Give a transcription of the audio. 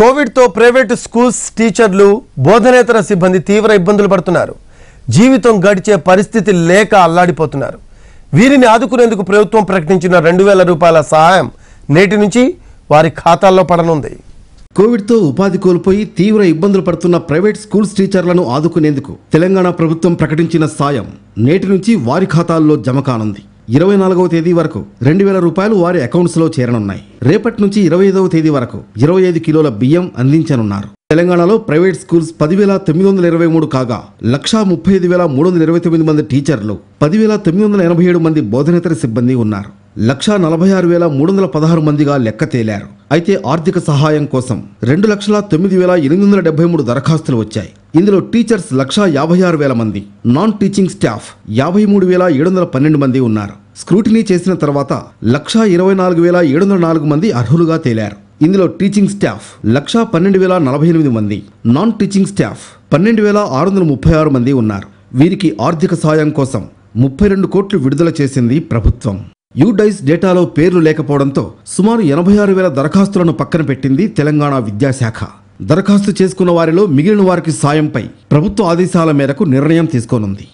కోవిడ్తో private schools టీచర్లు బోధనేతర సిబ్బంది తీవ్ర ఇబ్బందులు పడుతున్నారు జీవితం గడిచే పరిస్థితి లేక అల్లాడిపోతున్నారు వీరిని ఆదుకునేందుకు ప్రభుత్వం ప్రకటించిన రెండు వేల రూపాయల సహాయం నేటి నుంచి వారి ఖాతాల్లో పడనుంది కోవిడ్తో ఉపాధి కోల్పోయి తీవ్ర ఇబ్బందులు పడుతున్న ప్రైవేట్ స్కూల్స్ టీచర్లను ఆదుకునేందుకు తెలంగాణ ప్రభుత్వం ప్రకటించిన సాయం నేటి నుంచి వారి ఖాతాల్లో జమ కానుంది ఇరవై నాలుగవ తేదీ వరకు రెండు వేల రూపాయలు వారి అకౌంట్స్లో చేరనున్నాయి రేపటి నుంచి ఇరవై ఐదవ తేదీ వరకు ఇరవై ఐదు కిలోల బియ్యం అందించనున్నారు తెలంగాణలో ప్రైవేట్ స్కూల్స్ పదివేల తొమ్మిది వందల ఇరవై మూడు కాగా లక్షా ముప్పై ఐదు వేల మూడు వందల ఇరవై తొమ్మిది మంది టీచర్లు పదివేల తొమ్మిది వందల ఎనభై ఏడు మంది బోధనేతర సిబ్బంది ఉన్నారు లక్షా నలభై ఆరు వేల మూడు వందల పదహారు మందిగా లెక్క తేలారు అయితే ఆర్థిక సహాయం కోసం రెండు లక్షల తొమ్మిది వేల ఎనిమిది వందల డెబ్బై మూడు దరఖాస్తులు వచ్చాయి ఇందులో టీచర్స్ లక్షా యాభై ఆరు వేల మంది నాన్ టీచింగ్ స్టాఫ్ యాభై మూడు వేల ఏడు వందల పన్నెండు మంది ఉన్నారు స్క్రూటినీ చేసిన తర్వాత లక్షా ఇరవై నాలుగు వేల ఏడు వందల నాలుగు మంది అర్హులుగా తేలారు ఇందులో టీచింగ్ స్టాఫ్ లక్షా పన్నెండు వేల నలభై ఎనిమిది మంది నాన్ టీచింగ్ స్టాఫ్ పన్నెండు వేల ఆరు వందల ముప్పై ఆరు మంది ఉన్నారు వీరికి ఆర్థిక సాయం కోసం ముప్పై రెండు కోట్లు విడుదల చేసింది ప్రభుత్వం యూడైస్ డేటాలో పేర్లు లేకపోవడంతో సుమారు ఎనభై ఆరు వేల దరఖాస్తులను పక్కన పెట్టింది తెలంగాణ విద్యాశాఖ దరఖాస్తు చేసుకున్న వారిలో మిగిలిన వారికి సాయంపై ప్రభుత్వ ఆదేశాల మేరకు నిర్ణయం తీసుకోనుంది